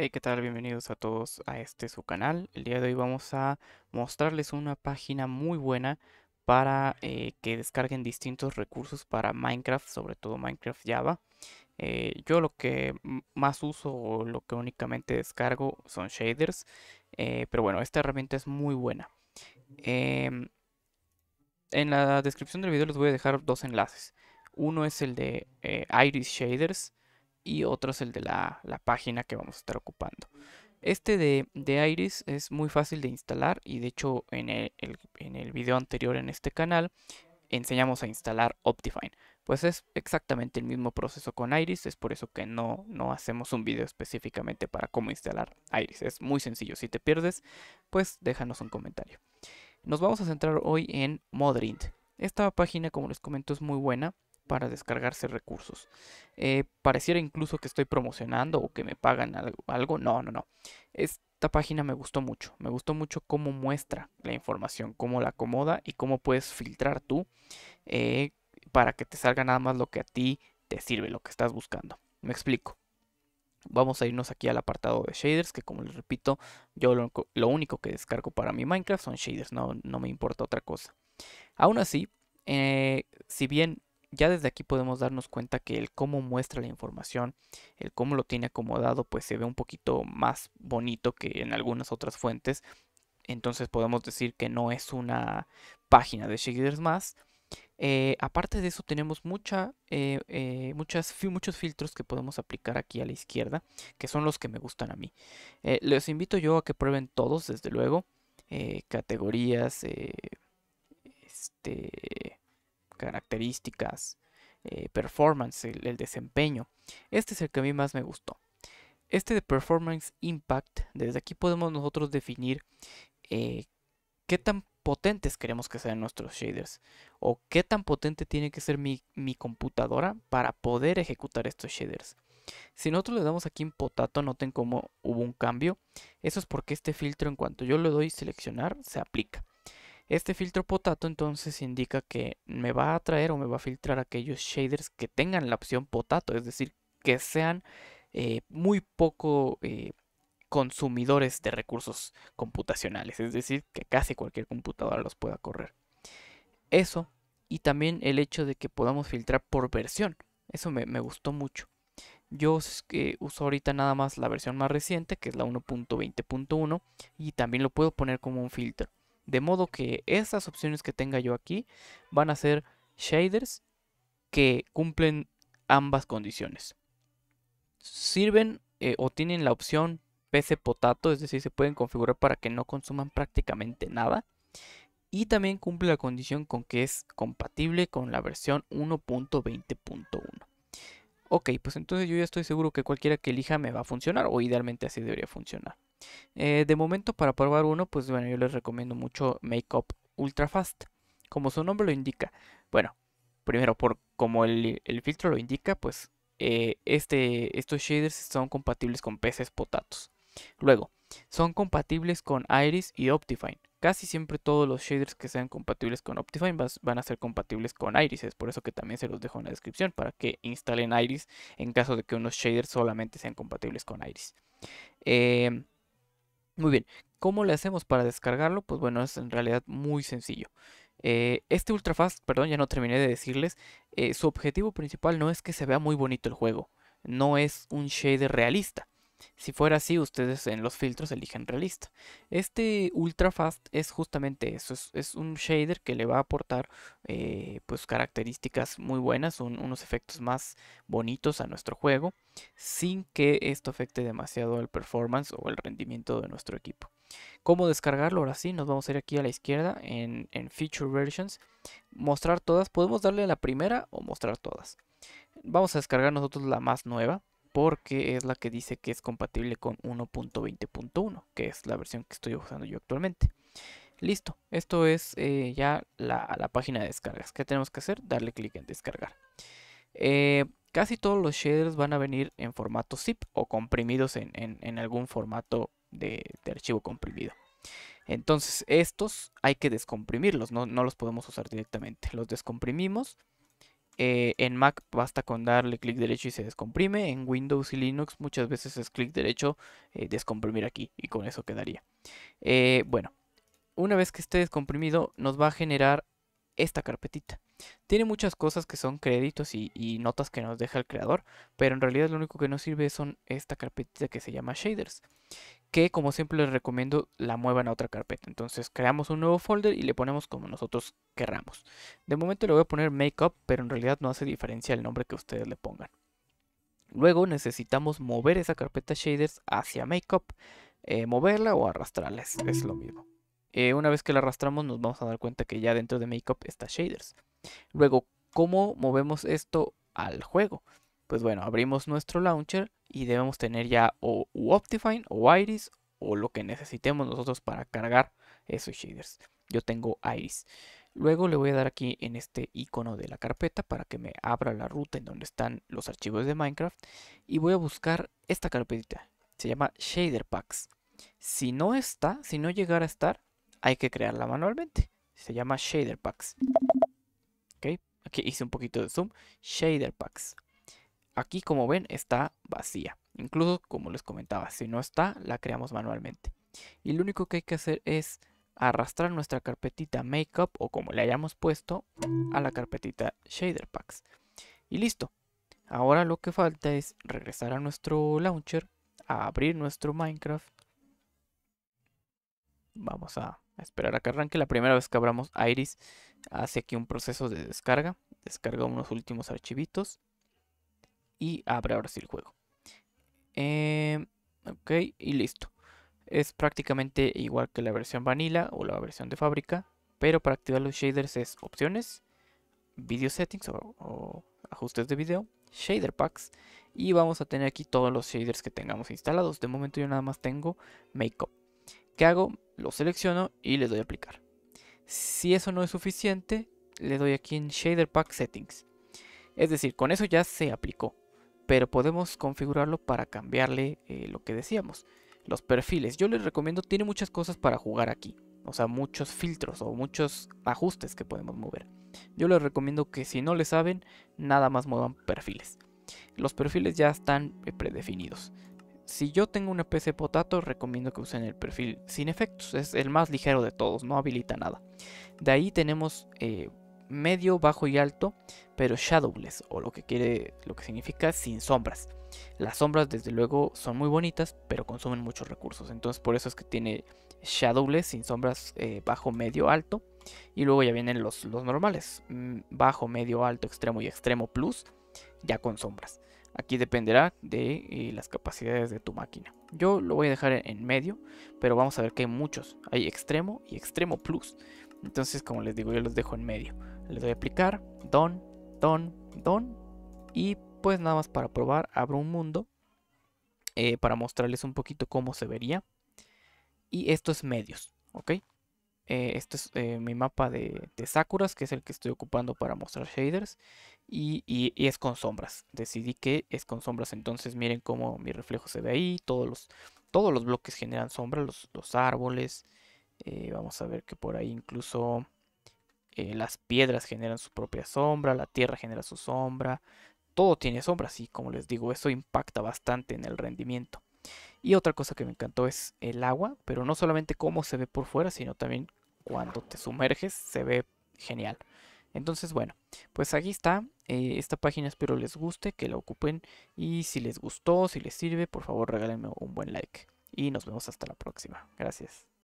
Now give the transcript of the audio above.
Hey, ¿qué tal? Bienvenidos a todos a este su canal. El día de hoy vamos a mostrarles una página muy buena para eh, que descarguen distintos recursos para Minecraft, sobre todo Minecraft Java. Eh, yo lo que más uso o lo que únicamente descargo son shaders, eh, pero bueno, esta herramienta es muy buena. Em, en la descripción del video les voy a dejar dos enlaces. Uno es el de Iris Shaders y otro es el de la, página que vamos a estar ocupando. Este de, Iris es muy fácil de instalar y de hecho en el, video anterior en este canal enseñamos a instalar Optifine. Pues es exactamente el mismo proceso con Iris, es por eso que no, no hacemos un video específicamente para cómo instalar Iris. Es muy sencillo, si te pierdes, pues déjanos un comentario. Nos vamos a centrar hoy en Modrint. Esta página, como les comento, es muy buena para descargarse recursos. Eh, pareciera incluso que estoy promocionando o que me pagan algo. No, no, no. Esta página me gustó mucho. Me gustó mucho cómo muestra la información, cómo la acomoda y cómo puedes filtrar tú eh, para que te salga nada más lo que a ti te sirve, lo que estás buscando. Me explico. Vamos a irnos aquí al apartado de shaders, que como les repito, yo lo, único que descargo para mi Minecraft son shaders, no, no me importa otra cosa. Aún así, eh, si bien ya desde aquí podemos darnos cuenta que el cómo muestra la información, el cómo lo tiene acomodado, pues se ve un poquito más bonito que en algunas otras fuentes. Entonces podemos decir que no es una página de Shaders más. Eh, aparte de eso tenemos mucha, eh, eh, muchas, muchos filtros que podemos aplicar aquí a la izquierda, que son los que me gustan a mí. les invito yo a que prueben todos, desde luego. categorías, este, características, eh, performance, el, desempeño. Este es el que a mí más me gustó. Este de Performance Impact, desde aquí podemos nosotros definir eh, qué tan potentes queremos que sean nuestros shaders o qué tan potente tiene que ser mi, mi computadora para poder ejecutar estos shaders. Si nosotros le damos aquí en potato, noten cómo hubo un cambio. Eso es porque este filtro, en cuanto yo le doy seleccionar, se aplica. Este filtro potato entonces indica que me va a traer o me va a filtrar aquellos shaders que tengan la opción potato, es decir, que sean eh, muy poco eh, consumidores de recursos computacionales, es decir, que casi cualquier computadora los pueda correr. Eso y también el hecho de que podamos filtrar por versión, eso me, gustó mucho. Yo eh, uso ahorita nada más la versión más reciente, que es la 1.20.1, y también lo puedo poner como un filtro. De modo que estas opciones que tenga yo aquí van a ser shaders que cumplen ambas condiciones. Sirven eh, o tienen la opción PC Potato, es decir, se pueden configurar para que no consuman prácticamente nada. Y también cumple la condición con que es compatible con la versión 1.20.1. Ok, pues entonces yo ya estoy seguro que cualquiera que elija me va a funcionar o idealmente así debería funcionar. Eh, de momento para probar uno, pues bueno, yo les recomiendo mucho Makeup Ultra Fast, como su nombre lo indica. Bueno, primero por como el, filtro lo indica, pues eh, este, estos shaders son compatibles con peces, potatos. Luego, son compatibles con Iris y Optifine. Casi siempre todos los shaders que sean compatibles con Optifine van a ser compatibles con Iris. Es por eso que también se los dejo en la descripción para que instalen Iris en caso de que unos shaders solamente sean compatibles con Iris. Em, muy bien, ¿cómo le hacemos para descargarlo? Pues bueno, es en realidad muy sencillo. Eh, este Ultrafast, perdón, ya no terminé de decirles, eh, su objetivo principal no es que se vea muy bonito el juego, no es un shader realista. Si fuera así, ustedes en los filtros eligen realista. Este ultra fast es justamente eso, es, un shader que le va a aportar eh, pues características muy buenas, unos efectos más bonitos a nuestro juego, sin que esto afecte demasiado el performance o el rendimiento de nuestro equipo. ¿Cómo descargarlo? Ahora sí, nos vamos a ir aquí a la izquierda en, en Feature Versions. Mostrar todas. Podemos darle a la primera o mostrar todas. Vamos a descargar nosotros la más nueva porque es la que dice que es compatible con 1.20.1, que es la versión que estoy usando yo actualmente. Listo, esto es eh, ya la, página de descargas. ¿Qué tenemos que hacer? Darle clic en descargar. Eh, casi todos los shaders van a venir en formato zip o comprimidos en, algún formato de, archivo comprimido. Entonces estos hay que descomprimirlos, no los podemos usar directamente. Los descomprimimos eh, en Mac basta con darle clic derecho y se descomprime. En Windows y Linux muchas veces es clic derecho, eh, descomprimir aquí y con eso quedaría. Eh, bueno, una vez que esté descomprimido nos va a generar esta carpetita. Tiene muchas cosas que son créditos y, notas que nos deja el creador, pero en realidad lo único que nos sirve son esta carpetita que se llama shaders, que como siempre les recomiendo la muevan a otra carpeta. Entonces creamos un nuevo folder y le ponemos como nosotros querramos. De momento le voy a poner makeup, pero en realidad no hace diferencia el nombre que ustedes le pongan. Luego necesitamos mover esa carpeta shaders hacia makeup, eh, moverla o arrastrarla, es, lo mismo. Eh, una vez que la arrastramos nos vamos a dar cuenta que ya dentro de makeup está shaders. Luego, ¿cómo movemos esto al juego? Pues bueno, abrimos nuestro launcher y debemos tener ya o Optifine o Iris o lo que necesitemos nosotros para cargar esos shaders. Yo tengo Iris. Luego le voy a dar aquí en este icono de la carpeta para que me abra la ruta en donde están los archivos de Minecraft. Y voy a buscar esta carpetita. Se llama Shader Packs. Si no está, si no llegara a estar, hay que crearla manualmente. Se llama Shader Packs. Aquí hice un poquito de zoom. Shader Packs. Aquí como ven está vacía. Incluso como les comentaba, si no está, la creamos manualmente. Y lo único que hay que hacer es arrastrar nuestra carpetita Makeup o como le hayamos puesto a la carpetita Shader Packs. Y listo. Ahora lo que falta es regresar a nuestro launcher, a abrir nuestro Minecraft. Vamos a esperar a que arranque. La primera vez que abramos Iris hace aquí un proceso de descarga. Descarga unos últimos archivitos. Y abre ahora sí el juego. Em, ok, y listo. Es prácticamente igual que la versión vanilla o la versión de fábrica. Pero para activar los shaders es opciones, video settings o, o ajustes de video, shader packs. Y vamos a tener aquí todos los shaders que tengamos instalados. De momento yo nada más tengo makeup. ¿Qué hago? Lo selecciono y le doy a aplicar. Si eso no es suficiente, le doy aquí en Shader Pack Settings. Es decir, con eso ya se aplicó, pero podemos configurarlo para cambiarle eh, lo que decíamos. Los perfiles, yo les recomiendo, tiene muchas cosas para jugar aquí. O sea, muchos filtros o muchos ajustes que podemos mover. Yo les recomiendo que si no le saben, nada más muevan perfiles. Los perfiles ya están eh, predefinidos. Si yo tengo una PC Potato, recomiendo que usen el perfil sin efectos. Es el más ligero de todos, no habilita nada. De ahí tenemos eh, medio, bajo y alto, pero shadowless, o lo que quiere, lo que significa sin sombras. Las sombras, desde luego, son muy bonitas, pero consumen muchos recursos. Entonces, por eso es que tiene shadowless, sin sombras, eh, bajo, medio, alto. Y luego ya vienen los, los normales, mm, bajo, medio, alto, extremo y extremo plus, ya con sombras. Aquí dependerá de eh, las capacidades de tu máquina. Yo lo voy a dejar en medio, pero vamos a ver que hay muchos. Hay extremo y extremo plus. Entonces, como les digo, yo los dejo en medio. Les doy a aplicar, don, don, don. Y pues nada más para probar, abro un mundo eh, para mostrarles un poquito cómo se vería. Y esto es medios, ¿ok? Eh, es eh, mi mapa de, de, Sakuras, que es el que estoy ocupando para mostrar shaders y, es con sombras. Decidí que es con sombras, entonces miren cómo mi reflejo se ve ahí, todos los, todos los bloques generan sombra, los, árboles, eh, vamos a ver que por ahí incluso eh, las piedras generan su propia sombra, la tierra genera su sombra, todo tiene sombras y como les digo, eso impacta bastante en el rendimiento. Y otra cosa que me encantó es el agua, pero no solamente cómo se ve por fuera, sino también cuando te sumerges se ve genial. Entonces, bueno, pues aquí está. Eh, esta página espero les guste, que la ocupen. Y si les gustó, si les sirve, por favor regálenme un buen like. Y nos vemos hasta la próxima. Gracias.